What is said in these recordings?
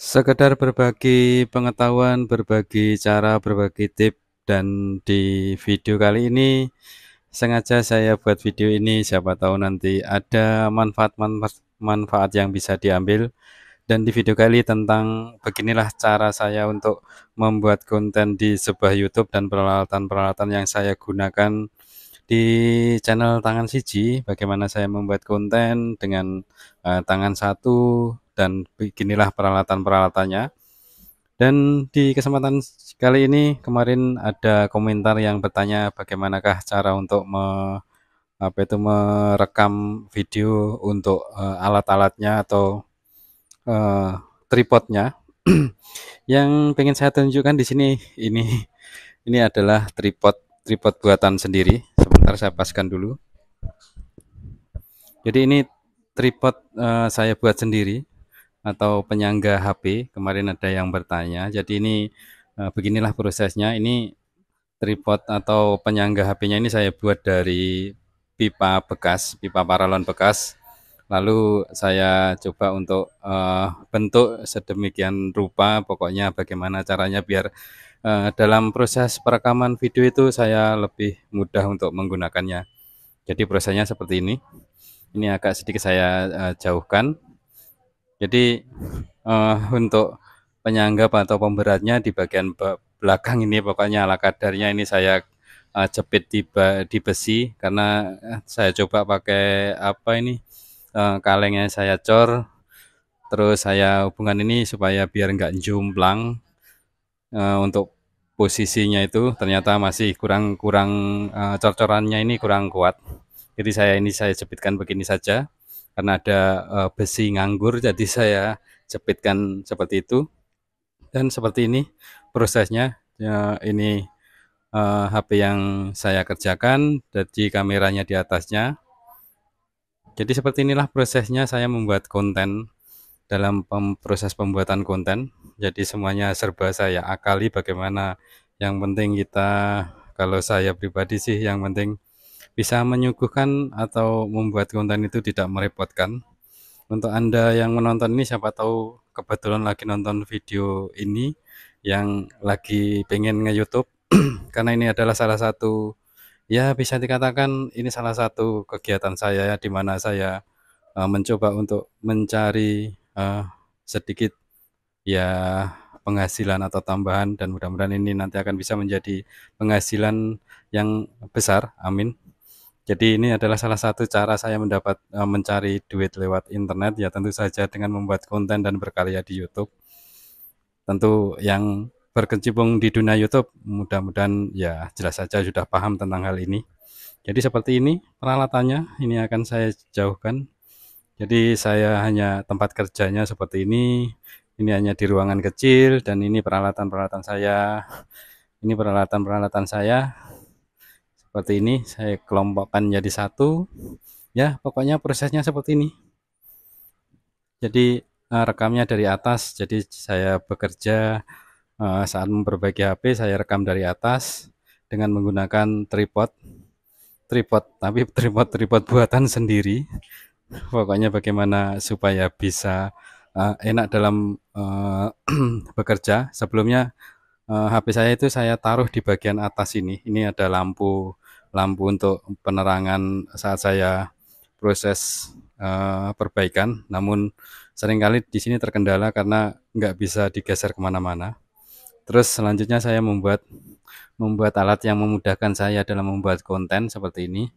Sekedar berbagi pengetahuan, berbagi cara, berbagi tip, dan di video kali ini sengaja saya buat video ini siapa tahu nanti ada manfaat-manfaat yang bisa diambil dan di video kali tentang beginilah cara saya untuk membuat konten di sebuah YouTube dan peralatan-peralatan yang saya gunakan di channel tangan siji bagaimana saya membuat konten dengan uh, tangan satu dan beginilah peralatan-peralatannya. Dan di kesempatan kali ini kemarin ada komentar yang bertanya bagaimanakah cara untuk me, apa itu merekam video untuk uh, alat-alatnya atau uh, tripodnya. yang pengen saya tunjukkan di sini ini ini adalah tripod tripod buatan sendiri. Sebentar saya paskan dulu. Jadi ini tripod uh, saya buat sendiri atau penyangga HP. Kemarin ada yang bertanya. Jadi ini eh, beginilah prosesnya. Ini tripod atau penyangga HP-nya ini saya buat dari pipa bekas, pipa paralon bekas. Lalu saya coba untuk uh, bentuk sedemikian rupa, pokoknya bagaimana caranya biar uh, dalam proses perekaman video itu saya lebih mudah untuk menggunakannya. Jadi prosesnya seperti ini. Ini agak sedikit saya uh, jauhkan jadi uh, untuk penyangga atau pemberatnya di bagian belakang ini pokoknya ala kadarnya ini saya uh, jepit di, di besi karena eh, saya coba pakai apa ini uh, kalengnya saya cor terus saya hubungan ini supaya biar nggak jumplang uh, untuk posisinya itu ternyata masih kurang kurang uh, cor-corannya ini kurang kuat jadi saya ini saya jepitkan begini saja karena ada uh, besi nganggur jadi saya jepitkan seperti itu dan seperti ini prosesnya ya, ini uh, eh, HP yang saya kerjakan jadi kameranya di atasnya jadi seperti inilah prosesnya saya membuat konten dalam pem proses pembuatan konten jadi semuanya serba saya akali bagaimana yang penting kita kalau saya pribadi sih yang penting bisa menyuguhkan atau membuat konten itu tidak merepotkan. Untuk Anda yang menonton ini siapa tahu kebetulan lagi nonton video ini yang lagi pengen nge-YouTube karena ini adalah salah satu ya bisa dikatakan ini salah satu kegiatan saya ya di mana saya uh, mencoba untuk mencari uh, sedikit ya penghasilan atau tambahan dan mudah-mudahan ini nanti akan bisa menjadi penghasilan yang besar amin jadi ini adalah salah satu cara saya mendapat eh, mencari duit lewat internet ya tentu saja dengan membuat konten dan berkarya di YouTube. Tentu yang berkecimpung di dunia YouTube mudah-mudahan ya jelas saja sudah paham tentang hal ini. Jadi seperti ini peralatannya ini akan saya jauhkan. Jadi saya hanya tempat kerjanya seperti ini. Ini hanya di ruangan kecil dan ini peralatan-peralatan saya. Ini peralatan-peralatan saya seperti ini saya kelompokkan jadi satu ya pokoknya prosesnya seperti ini jadi eh, rekamnya dari atas jadi saya bekerja eh, saat memperbaiki HP saya rekam dari atas dengan menggunakan tripod tripod tapi tripod tripod buatan sendiri pokoknya bagaimana supaya bisa uh, enak dalam uh, bekerja sebelumnya uh, HP saya itu saya taruh di bagian atas ini ini ada lampu lampu untuk penerangan saat saya proses uh, perbaikan. Namun seringkali di sini terkendala karena nggak bisa digeser kemana-mana. Terus selanjutnya saya membuat membuat alat yang memudahkan saya dalam membuat konten seperti ini.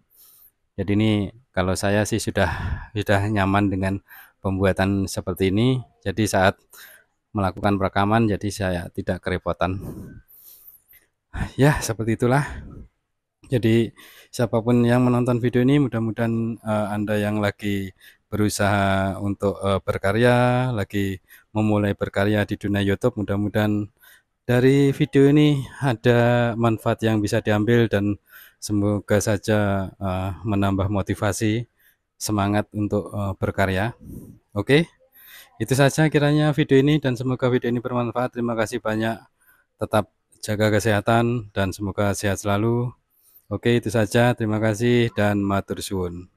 Jadi ini kalau saya sih sudah sudah nyaman dengan pembuatan seperti ini. Jadi saat melakukan perekaman jadi saya tidak kerepotan. Ya, seperti itulah jadi siapapun yang menonton video ini mudah-mudahan uh, Anda yang lagi berusaha untuk uh, berkarya, lagi memulai berkarya di dunia YouTube, mudah-mudahan dari video ini ada manfaat yang bisa diambil dan semoga saja uh, menambah motivasi, semangat untuk uh, berkarya. Oke. Okay? Itu saja kiranya video ini dan semoga video ini bermanfaat. Terima kasih banyak. Tetap jaga kesehatan dan semoga sehat selalu. Oke, itu saja. Terima kasih dan matur suwun.